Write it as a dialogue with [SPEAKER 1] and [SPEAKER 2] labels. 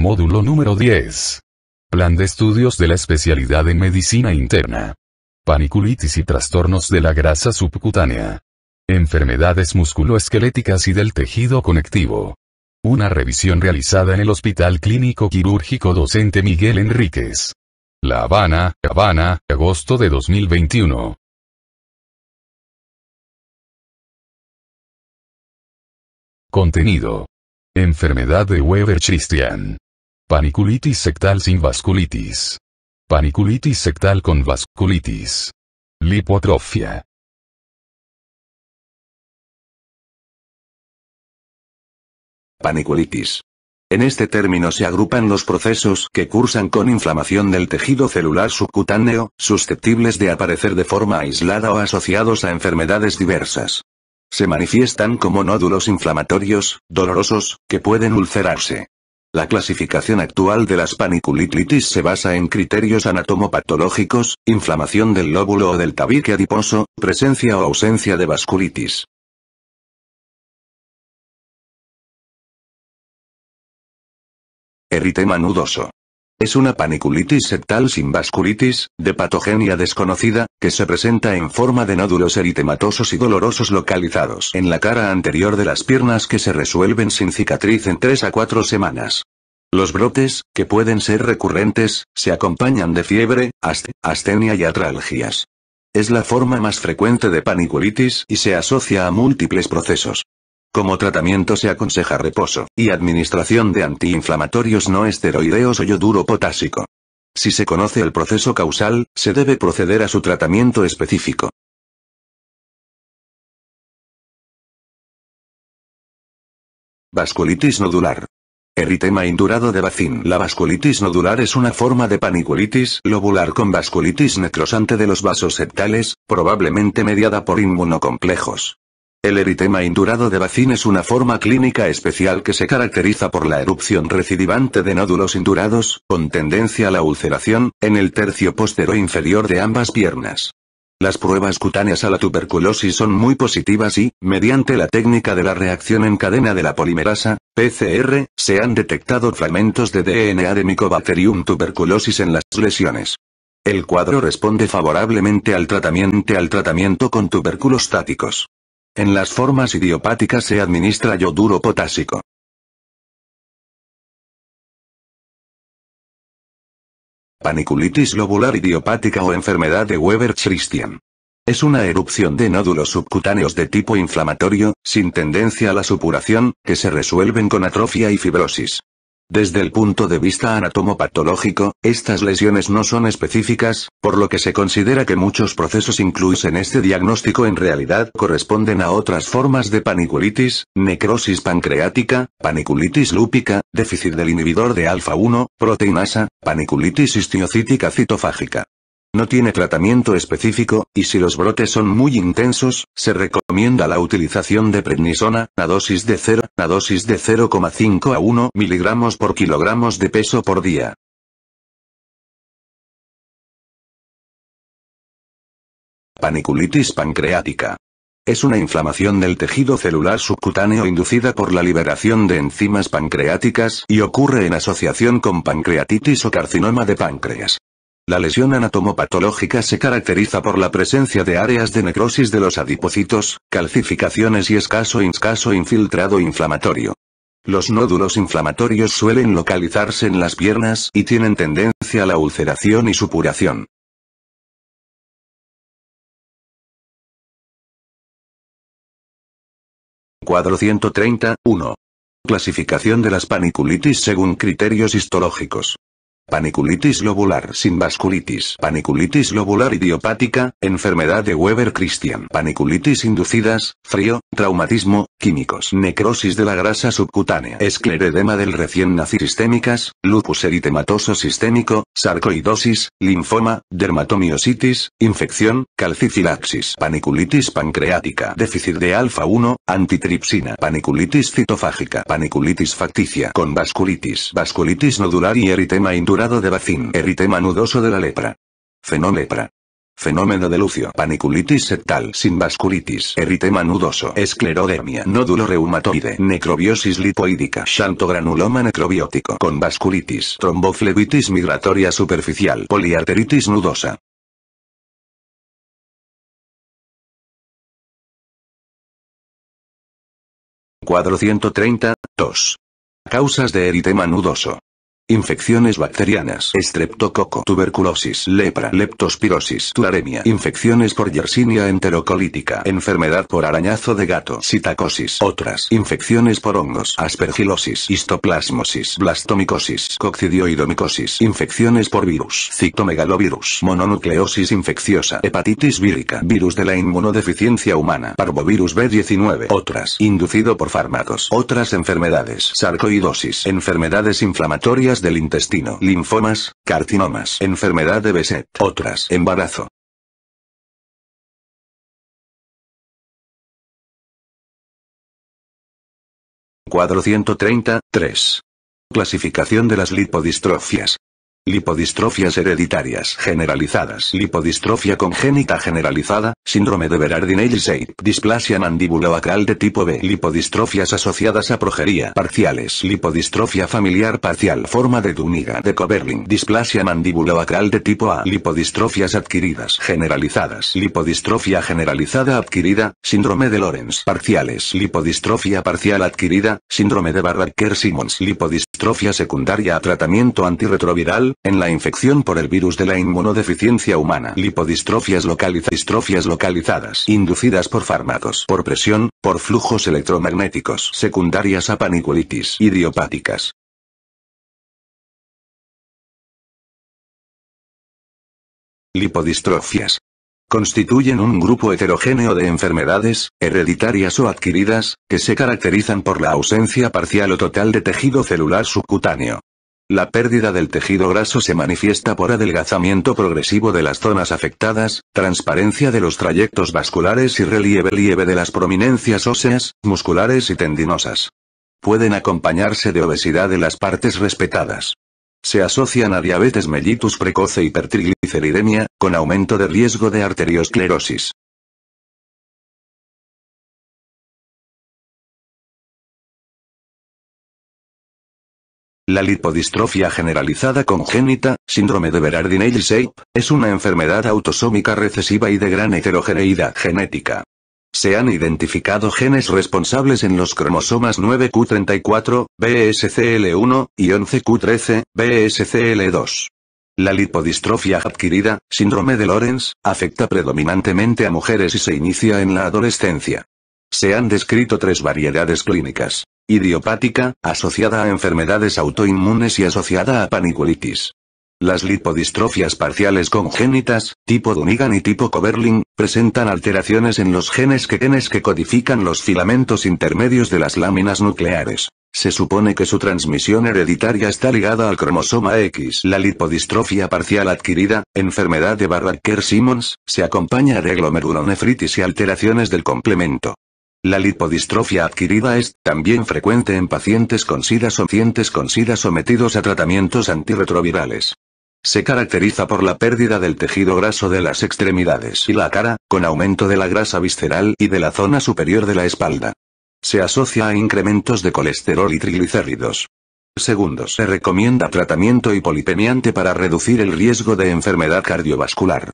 [SPEAKER 1] Módulo número 10. Plan de estudios de la especialidad en medicina interna.
[SPEAKER 2] Paniculitis y trastornos de la grasa subcutánea. Enfermedades musculoesqueléticas y del tejido conectivo. Una revisión realizada en el Hospital Clínico
[SPEAKER 1] Quirúrgico Docente Miguel Enríquez. La Habana, Habana, agosto de 2021. Contenido. Enfermedad de Weber-Christian. Paniculitis sectal sin vasculitis. Paniculitis sectal con vasculitis. Lipotrofia. Paniculitis. En este término se agrupan los
[SPEAKER 2] procesos que cursan con inflamación del tejido celular subcutáneo, susceptibles de aparecer de forma aislada o asociados a enfermedades diversas. Se manifiestan como nódulos inflamatorios, dolorosos, que pueden ulcerarse. La clasificación actual de las paniculitis se basa en criterios anatomopatológicos, inflamación del
[SPEAKER 1] lóbulo o del tabique adiposo, presencia o ausencia de vasculitis. Eritema nudoso. Es una paniculitis septal sin vasculitis, de patogenia desconocida,
[SPEAKER 2] que se presenta en forma de nódulos eritematosos y dolorosos localizados en la cara anterior de las piernas que se resuelven sin cicatriz en 3 a 4 semanas. Los brotes, que pueden ser recurrentes, se acompañan de fiebre, astenia y atralgias. Es la forma más frecuente de paniculitis y se asocia a múltiples procesos. Como tratamiento se aconseja reposo y administración de antiinflamatorios no
[SPEAKER 1] esteroideos o yoduro potásico. Si se conoce el proceso causal, se debe proceder a su tratamiento específico. Vasculitis nodular. Eritema indurado de bacín. La
[SPEAKER 2] vasculitis nodular es una forma de paniculitis lobular con vasculitis necrosante de los vasos septales, probablemente mediada por inmunocomplejos. El eritema indurado de Bacín es una forma clínica especial que se caracteriza por la erupción recidivante de nódulos indurados, con tendencia a la ulceración, en el tercio postero inferior de ambas piernas. Las pruebas cutáneas a la tuberculosis son muy positivas y, mediante la técnica de la reacción en cadena de la polimerasa, PCR, se han detectado fragmentos de DNA de Mycobacterium tuberculosis en las lesiones. El cuadro responde favorablemente
[SPEAKER 1] al tratamiento, al tratamiento con tubérculos táticos. En las formas idiopáticas se administra yoduro potásico. Paniculitis lobular idiopática o enfermedad de
[SPEAKER 2] Weber-Christian. Es una erupción de nódulos subcutáneos de tipo inflamatorio, sin tendencia a la supuración, que se resuelven con atrofia y fibrosis. Desde el punto de vista anatomopatológico, estas lesiones no son específicas, por lo que se considera que muchos procesos incluidos en este diagnóstico en realidad corresponden a otras formas de paniculitis, necrosis pancreática, paniculitis lúpica, déficit del inhibidor de alfa-1, proteinasa, paniculitis histiocítica citofágica. No tiene tratamiento específico, y si los brotes son muy intensos, se recomienda la utilización de prednisona,
[SPEAKER 1] a dosis de 0, a dosis de 0,5 a 1 miligramos por kilogramos de peso por día. Paniculitis pancreática. Es una inflamación del tejido celular
[SPEAKER 2] subcutáneo inducida por la liberación de enzimas pancreáticas y ocurre en asociación con pancreatitis o carcinoma de páncreas. La lesión anatomopatológica se caracteriza por la presencia de áreas de necrosis de los adipocitos, calcificaciones y escaso escaso infiltrado inflamatorio. Los nódulos inflamatorios suelen localizarse en las
[SPEAKER 1] piernas y tienen tendencia a la ulceración y supuración. Cuadro Clasificación de las paniculitis según criterios histológicos.
[SPEAKER 2] Paniculitis lobular sin vasculitis. Paniculitis lobular idiopática, enfermedad de Weber-Christian. Paniculitis inducidas, frío, traumatismo, químicos. Necrosis de la grasa subcutánea. Escleredema del recién nacido sistémicas, lupus eritematoso sistémico, sarcoidosis, linfoma, dermatomiositis, infección, calcifilaxis. Paniculitis pancreática. Déficit de alfa-1, antitripsina. Paniculitis citofágica. Paniculitis facticia con vasculitis. Vasculitis nodular y eritema indural de bacín eritema nudoso de la lepra. Fenolepra. Fenómeno de Lucio. Paniculitis septal sin vasculitis. Eritema nudoso. Esclerodermia. Nódulo reumatoide. Necrobiosis lipoídica. Xantogranuloma necrobiótico. Con vasculitis.
[SPEAKER 1] Tromboflebitis migratoria superficial. Poliarteritis nudosa. Cuadro 2. Causas de eritema nudoso.
[SPEAKER 2] Infecciones bacterianas. Estreptococo. Tuberculosis. Lepra. Leptospirosis. Tularemia. Infecciones por yersinia enterocolítica. Enfermedad por arañazo de gato. Citacosis. Otras. Infecciones por hongos. Aspergilosis. Histoplasmosis. Blastomicosis. Coccidioidomicosis. Infecciones por virus. Cictomegalovirus. Mononucleosis infecciosa. Hepatitis vírica. Virus de la inmunodeficiencia humana. Parvovirus B19. Otras. Inducido por fármacos. Otras enfermedades. Sarcoidosis. Enfermedades inflamatorias del
[SPEAKER 1] intestino, linfomas, carcinomas, enfermedad de Beset, otras, embarazo. 433 Clasificación de las
[SPEAKER 2] lipodistrofias. Lipodistrofias hereditarias generalizadas. Lipodistrofia congénita generalizada, síndrome de Berardinelli-Seip, displasia mandibuloacral de tipo B. Lipodistrofias asociadas a progería parciales. Lipodistrofia familiar parcial, forma de Duniga de Coberlin. Displasia mandibuloacral de tipo A. Lipodistrofias adquiridas generalizadas. Lipodistrofia generalizada adquirida, síndrome de Lorenz parciales. Lipodistrofia parcial adquirida, síndrome de barraker simmons Lipodistrofia secundaria a tratamiento antirretroviral, en la infección por el virus de la inmunodeficiencia humana, lipodistrofias, localizadas, inducidas por fármacos, por presión, por flujos electromagnéticos,
[SPEAKER 1] secundarias a paniculitis idiopáticas. Lipodistrofias. Constituyen un grupo heterogéneo de enfermedades, hereditarias o adquiridas, que se
[SPEAKER 2] caracterizan por la ausencia parcial o total de tejido celular subcutáneo, la pérdida del tejido graso se manifiesta por adelgazamiento progresivo de las zonas afectadas, transparencia de los trayectos vasculares y relieve lieve de las prominencias óseas, musculares y tendinosas. Pueden acompañarse de obesidad de las partes respetadas.
[SPEAKER 1] Se asocian a diabetes mellitus precoce y hipertrigliceridemia, con aumento de riesgo de arteriosclerosis. La lipodistrofia generalizada congénita, síndrome de berardinelli seip es una enfermedad autosómica recesiva
[SPEAKER 2] y de gran heterogeneidad genética. Se han identificado genes responsables en los cromosomas 9Q34, BSCL1, y 11Q13, BSCL2. La lipodistrofia adquirida, síndrome de Lorenz, afecta predominantemente a mujeres y se inicia en la adolescencia. Se han descrito tres variedades clínicas idiopática, asociada a enfermedades autoinmunes y asociada a paniculitis. Las lipodistrofias parciales congénitas, tipo Dunigan y tipo Coverling, presentan alteraciones en los genes que, que codifican los filamentos intermedios de las láminas nucleares. Se supone que su transmisión hereditaria está ligada al cromosoma X. La lipodistrofia parcial adquirida, enfermedad de Barraquer-Simmons, se acompaña de glomerulonefritis y alteraciones del complemento. La lipodistrofia adquirida es también frecuente en pacientes con SIDA, pacientes con SIDA sometidos a tratamientos antirretrovirales. Se caracteriza por la pérdida del tejido graso de las extremidades y la cara, con aumento de la grasa visceral y de la zona superior de la espalda. Se asocia a incrementos de colesterol y triglicéridos. Segundo, se recomienda tratamiento hipolipemiante para reducir el riesgo de enfermedad cardiovascular.